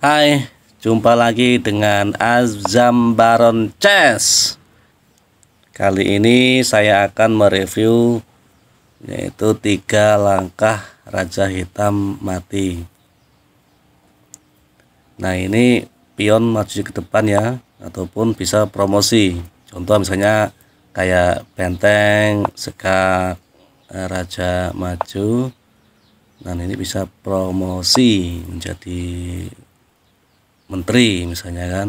Hai, jumpa lagi dengan Azam Baron Chess. Kali ini saya akan mereview yaitu tiga langkah Raja Hitam mati. Nah ini pion maju ke depan ya, ataupun bisa promosi. Contoh misalnya kayak benteng, sekat eh, raja maju. Nah ini bisa promosi menjadi menteri misalnya kan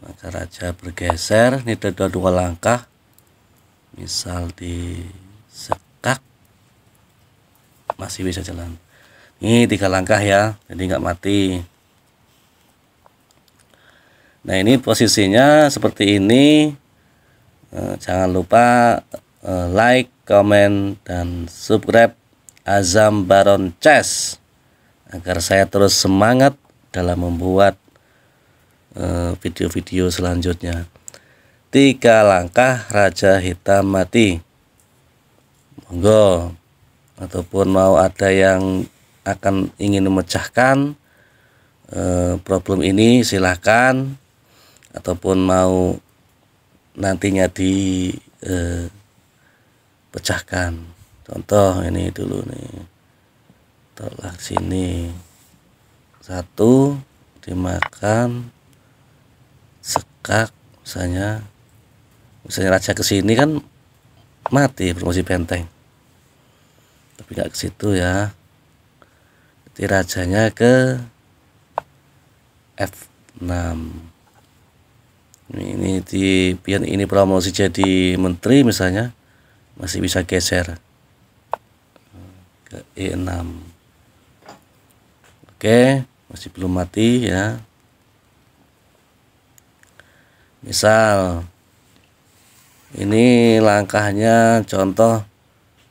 maka raja bergeser ini ada dua langkah misal di sekak masih bisa jalan ini tiga langkah ya jadi nggak mati nah ini posisinya seperti ini eh, jangan lupa eh, like comment dan subscribe Azam Baron Chess agar saya terus semangat dalam membuat eh, video-video uh, selanjutnya. Tiga langkah Raja Hitam mati. Monggo ataupun mau ada yang akan ingin memecahkan uh, problem ini silahkan ataupun mau nantinya dipecahkan. Eh, uh, Contoh ini dulu nih. Tolak sini satu dimakan sekak misalnya misalnya raja ke sini kan mati promosi benteng tapi nggak ke situ ya jadi rajanya ke F6 ini di pian ini promosi jadi menteri misalnya masih bisa geser ke E6 oke okay masih belum mati ya misal ini langkahnya contoh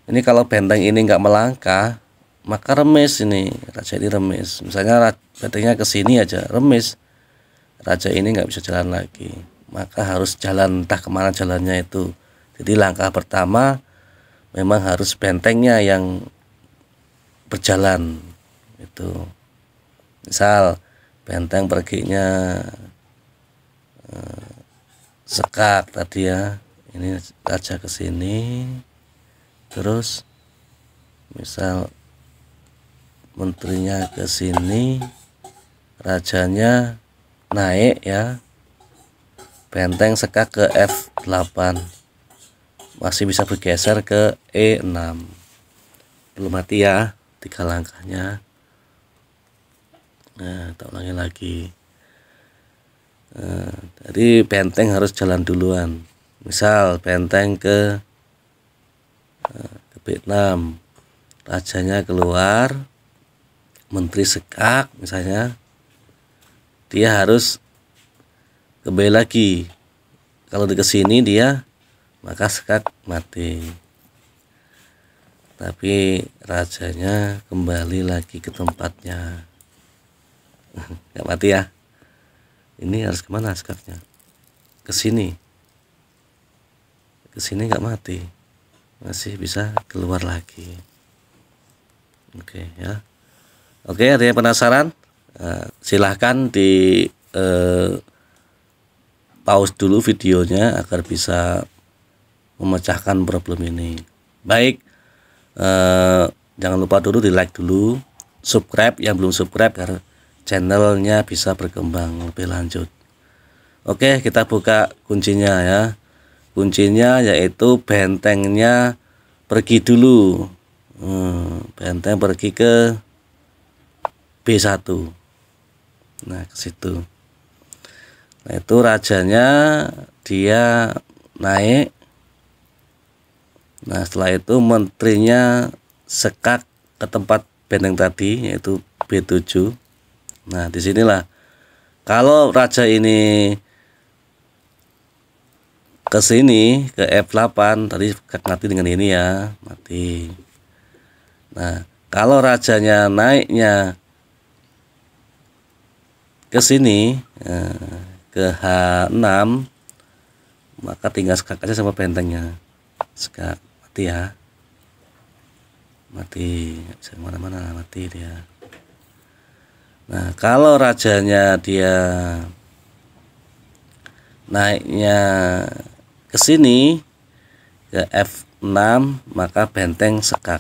ini kalau benteng ini enggak melangkah maka remis ini raja ini remis misalnya bentengnya ke sini aja remis raja ini enggak bisa jalan lagi maka harus jalan entah kemana jalannya itu jadi langkah pertama memang harus bentengnya yang berjalan itu misal benteng perginya eh, sekak tadi ya ini aja ke sini terus misal menterinya ke sini rajanya naik ya benteng sekak ke F8 masih bisa bergeser ke E6 belum mati ya tiga langkahnya nah tak ulangi lagi nah, jadi benteng harus jalan duluan misal benteng ke eh, ke Vietnam rajanya keluar menteri sekak misalnya dia harus kembali lagi kalau di kesini dia maka sekak mati tapi rajanya kembali lagi ke tempatnya nggak mati ya ini harus kemana skarnya ke sini ke sini nggak mati masih bisa keluar lagi oke okay, ya oke okay, ada yang penasaran nah, silahkan di eh, pause dulu videonya agar bisa memecahkan problem ini baik eh, jangan lupa dulu di like dulu subscribe yang belum subscribe karena channelnya bisa berkembang lebih lanjut oke kita buka kuncinya ya kuncinya yaitu bentengnya pergi dulu hmm, benteng pergi ke B1 nah ke situ nah itu rajanya dia naik nah setelah itu menterinya sekak ke tempat benteng tadi yaitu B7 Nah, disinilah kalau raja ini ke sini ke F8 tadi mati dengan ini ya, mati. Nah, kalau rajanya naiknya ke sini eh, ke H6 maka tinggal skak aja sama bentengnya. Skak mati ya. Mati, bisa mana mati dia. Nah, kalau rajanya dia naiknya ke sini ke F6 maka benteng sekat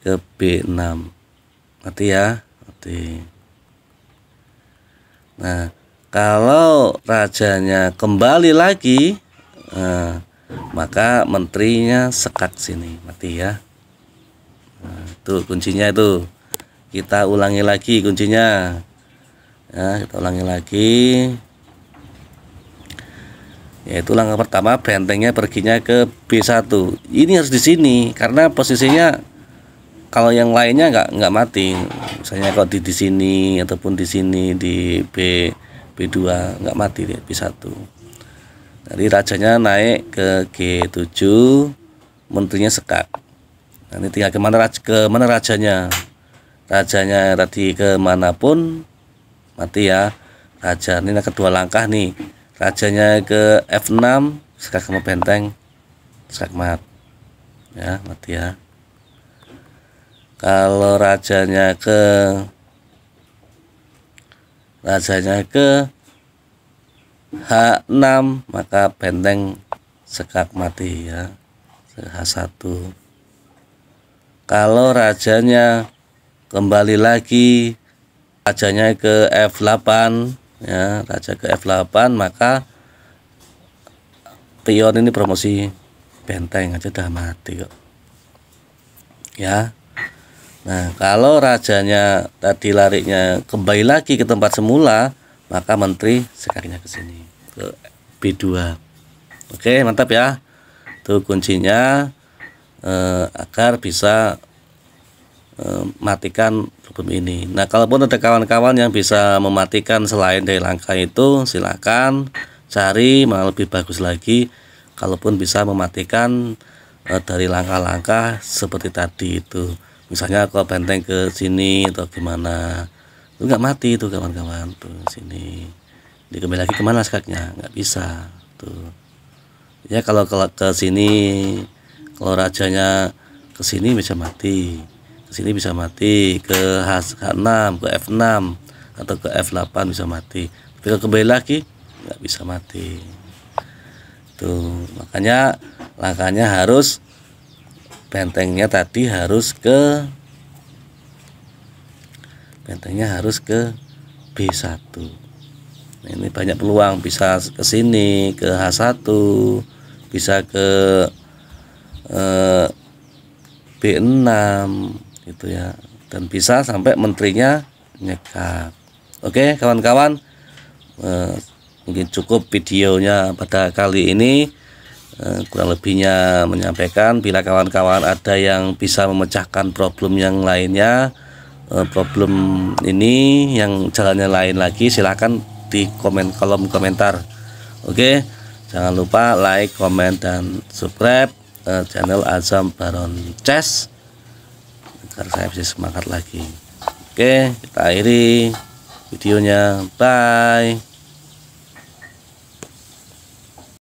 ke B6. mati ya, mati Nah, kalau rajanya kembali lagi eh, maka menterinya sekat sini mati ya nah, itu kuncinya itu kita ulangi lagi kuncinya ya, kita ulangi lagi yaitu langkah pertama bentengnya perginya ke B1 ini harus di sini karena posisinya kalau yang lainnya nggak nggak mati misalnya kalau di di sini ataupun di sini di B B2 nggak mati di B1 jadi rajanya naik ke G7 menterinya sekat. nanti tinggal kemana raja, kemana rajanya rajanya tadi kemanapun mati ya raja ini kedua langkah nih rajanya ke F6 sekarang mau benteng skakmat ya mati ya kalau rajanya ke rajanya ke H6 maka benteng sekak mati ya H1 kalau rajanya kembali lagi rajanya ke F8 ya raja ke F8 maka pion ini promosi benteng aja udah mati kok ya Nah kalau rajanya tadi larinya kembali lagi ke tempat semula maka menteri sekalinya ke sini ke B2 Oke mantap ya itu kuncinya eh, agar bisa Eh, matikan problem ini. Nah, kalaupun ada kawan-kawan yang bisa mematikan selain dari langkah itu, silakan cari malah lebih bagus lagi kalaupun bisa mematikan eh, dari langkah-langkah seperti tadi itu. Misalnya aku benteng ke sini atau gimana. Itu nggak mati itu kawan-kawan tuh sini. Dikembali lagi kemana sekatnya? Nggak bisa tuh. Ya kalau ke, ke sini kalau rajanya ke sini bisa mati sini bisa mati ke H6 ke F6 atau ke F8 bisa mati ketika kalau kembali lagi nggak bisa mati tuh makanya langkahnya harus bentengnya tadi harus ke bentengnya harus ke B1 nah, ini banyak peluang bisa ke sini ke H1 bisa ke eh, B6 gitu ya dan bisa sampai menterinya nyekap oke kawan-kawan eh, mungkin cukup videonya pada kali ini eh, kurang lebihnya menyampaikan bila kawan-kawan ada yang bisa memecahkan problem yang lainnya eh, problem ini yang jalannya lain lagi silahkan di komen kolom komentar oke jangan lupa like comment dan subscribe channel Azam Baron Chess agar saya bisa semangat lagi oke kita akhiri videonya bye